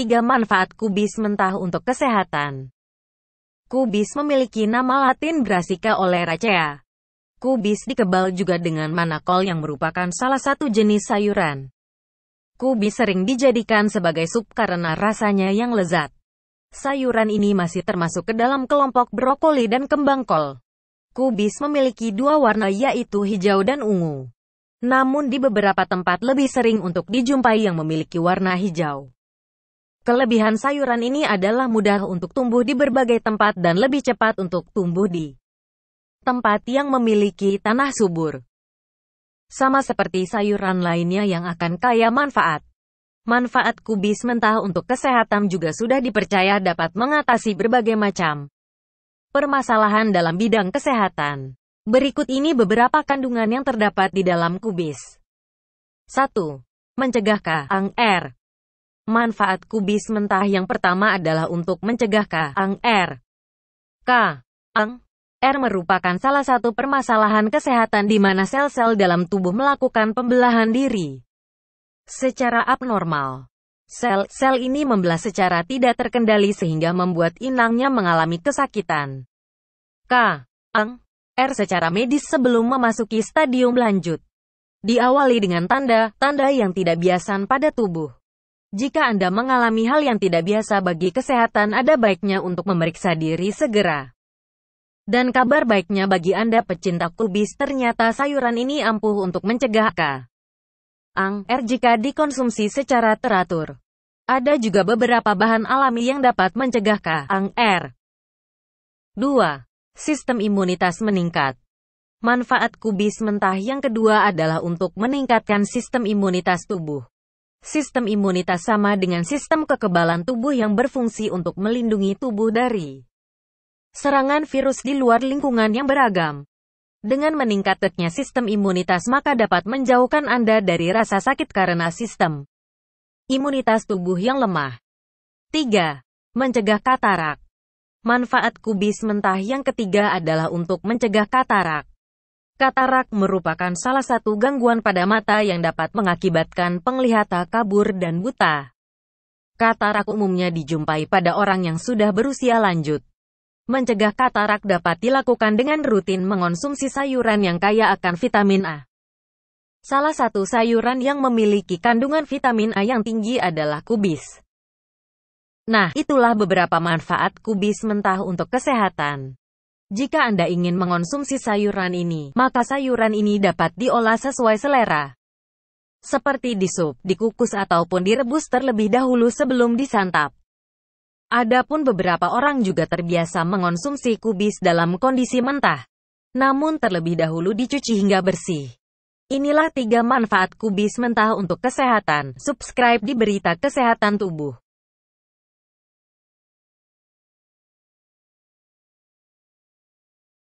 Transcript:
3 manfaat kubis mentah untuk kesehatan. Kubis memiliki nama latin Brassica oleracea. Kubis dikebal juga dengan manakol yang merupakan salah satu jenis sayuran. Kubis sering dijadikan sebagai sup karena rasanya yang lezat. Sayuran ini masih termasuk ke dalam kelompok brokoli dan kembang kol. Kubis memiliki dua warna yaitu hijau dan ungu. Namun di beberapa tempat lebih sering untuk dijumpai yang memiliki warna hijau. Kelebihan sayuran ini adalah mudah untuk tumbuh di berbagai tempat dan lebih cepat untuk tumbuh di tempat yang memiliki tanah subur. Sama seperti sayuran lainnya yang akan kaya manfaat. Manfaat kubis mentah untuk kesehatan juga sudah dipercaya dapat mengatasi berbagai macam permasalahan dalam bidang kesehatan. Berikut ini beberapa kandungan yang terdapat di dalam kubis. 1. Mencegah kanker. Manfaat kubis mentah yang pertama adalah untuk mencegah Kang R. K. Ang R er. er merupakan salah satu permasalahan kesehatan di mana sel-sel dalam tubuh melakukan pembelahan diri secara abnormal. Sel-sel ini membelah secara tidak terkendali sehingga membuat inangnya mengalami kesakitan. K. Ang. R er secara medis sebelum memasuki stadium lanjut. Diawali dengan tanda-tanda yang tidak biasa pada tubuh. Jika Anda mengalami hal yang tidak biasa bagi kesehatan, ada baiknya untuk memeriksa diri segera. Dan kabar baiknya bagi Anda pecinta kubis, ternyata sayuran ini ampuh untuk mencegah K. Ang, r jika dikonsumsi secara teratur. Ada juga beberapa bahan alami yang dapat mencegah K. r. 2. Sistem imunitas meningkat. Manfaat kubis mentah yang kedua adalah untuk meningkatkan sistem imunitas tubuh. Sistem imunitas sama dengan sistem kekebalan tubuh yang berfungsi untuk melindungi tubuh dari serangan virus di luar lingkungan yang beragam. Dengan meningkatnya sistem imunitas maka dapat menjauhkan Anda dari rasa sakit karena sistem imunitas tubuh yang lemah. 3. Mencegah katarak. Manfaat kubis mentah yang ketiga adalah untuk mencegah katarak. Katarak merupakan salah satu gangguan pada mata yang dapat mengakibatkan penglihatan kabur dan buta. Katarak umumnya dijumpai pada orang yang sudah berusia lanjut. Mencegah katarak dapat dilakukan dengan rutin mengonsumsi sayuran yang kaya akan vitamin A. Salah satu sayuran yang memiliki kandungan vitamin A yang tinggi adalah kubis. Nah, itulah beberapa manfaat kubis mentah untuk kesehatan. Jika Anda ingin mengonsumsi sayuran ini, maka sayuran ini dapat diolah sesuai selera. Seperti di sup, dikukus ataupun direbus terlebih dahulu sebelum disantap. Adapun beberapa orang juga terbiasa mengonsumsi kubis dalam kondisi mentah. Namun terlebih dahulu dicuci hingga bersih. Inilah tiga manfaat kubis mentah untuk kesehatan. Subscribe di Berita Kesehatan Tubuh.